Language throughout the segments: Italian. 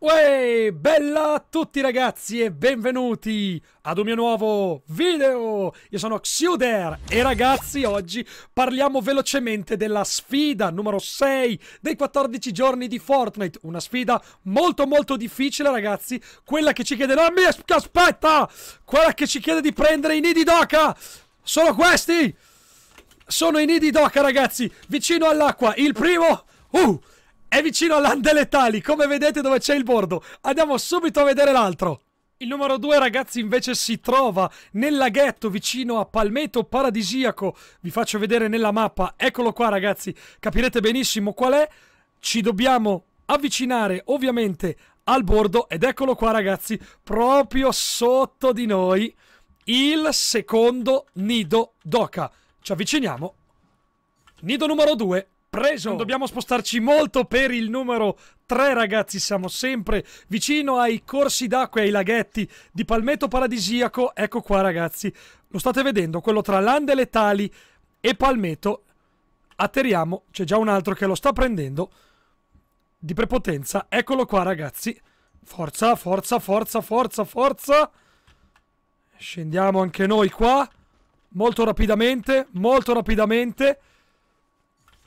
Uè, bella a tutti ragazzi e benvenuti ad un mio nuovo video! Io sono Xuder e ragazzi oggi parliamo velocemente della sfida numero 6 dei 14 giorni di Fortnite. Una sfida molto molto difficile ragazzi, quella che ci chiede... No, mi aspetta! Quella che ci chiede di prendere i nidi d'oca! Sono questi! Sono i nidi d'oca ragazzi, vicino all'acqua. Il primo... Uh! È vicino all'Ande Letali, come vedete dove c'è il bordo. Andiamo subito a vedere l'altro. Il numero 2 ragazzi invece si trova nel laghetto vicino a Palmeto Paradisiaco. Vi faccio vedere nella mappa. Eccolo qua ragazzi, capirete benissimo qual è. Ci dobbiamo avvicinare ovviamente al bordo ed eccolo qua ragazzi, proprio sotto di noi il secondo nido d'oca. Ci avviciniamo. Nido numero 2. Preso. Non dobbiamo spostarci molto per il numero 3, ragazzi. Siamo sempre vicino ai corsi d'acqua e ai laghetti di Palmetto Paradisiaco. Ecco qua, ragazzi. Lo state vedendo, quello tra Lande Letali e Palmetto. Atterriamo, c'è già un altro che lo sta prendendo di prepotenza. Eccolo qua, ragazzi. Forza, forza, forza, forza, forza. Scendiamo anche noi qua. Molto rapidamente, molto rapidamente.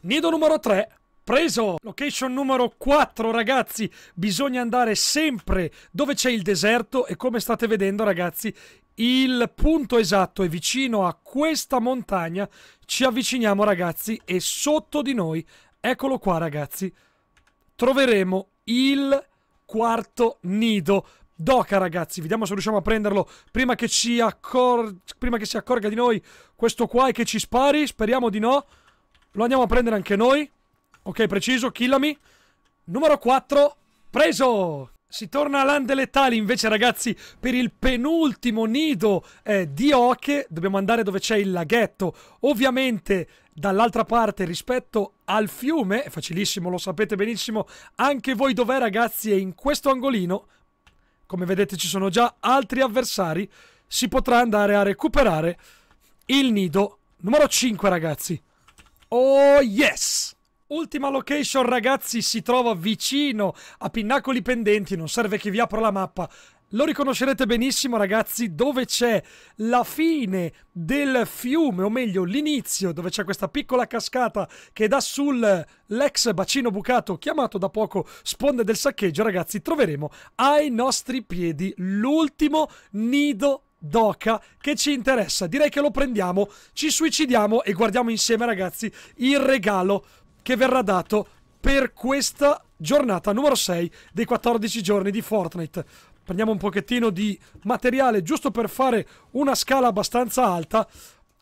Nido numero 3, preso. Location numero 4, ragazzi. Bisogna andare sempre dove c'è il deserto e come state vedendo, ragazzi, il punto esatto è vicino a questa montagna. Ci avviciniamo, ragazzi, e sotto di noi, eccolo qua, ragazzi, troveremo il quarto nido. Doca ragazzi, vediamo se riusciamo a prenderlo prima che, prima che si accorga di noi questo qua e che ci spari, speriamo di no. Lo andiamo a prendere anche noi. Ok, preciso, killami. Numero 4, preso! Si torna a Lande Letali invece ragazzi per il penultimo nido eh, di Oche, dobbiamo andare dove c'è il laghetto, ovviamente dall'altra parte rispetto al fiume, è facilissimo, lo sapete benissimo, anche voi dov'è ragazzi e in questo angolino, come vedete ci sono già altri avversari, si potrà andare a recuperare il nido numero 5 ragazzi. Oh yes! Ultima location ragazzi si trova vicino a Pinnacoli Pendenti, non serve che vi apro la mappa. Lo riconoscerete benissimo ragazzi dove c'è la fine del fiume, o meglio l'inizio, dove c'è questa piccola cascata che dà sull'ex bacino bucato chiamato da poco sponde del saccheggio, ragazzi troveremo ai nostri piedi l'ultimo nido Doca che ci interessa. Direi che lo prendiamo, ci suicidiamo e guardiamo insieme ragazzi il regalo che verrà dato per questa giornata numero 6 dei 14 giorni di Fortnite. Prendiamo un pochettino di materiale giusto per fare una scala abbastanza alta.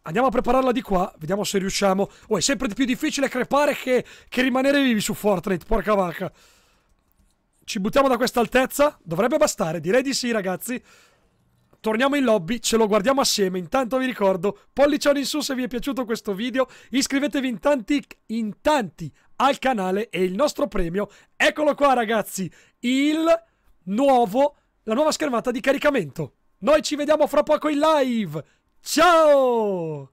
Andiamo a prepararla di qua, vediamo se riusciamo. Oh, è sempre più difficile crepare che, che rimanere vivi su Fortnite, porca vacca. Ci buttiamo da questa altezza? Dovrebbe bastare, direi di sì ragazzi torniamo in lobby, ce lo guardiamo assieme. Intanto vi ricordo, pollicione in su se vi è piaciuto questo video, iscrivetevi in tanti, in tanti al canale e il nostro premio, eccolo qua ragazzi, il nuovo, la nuova schermata di caricamento. Noi ci vediamo fra poco in live. Ciao!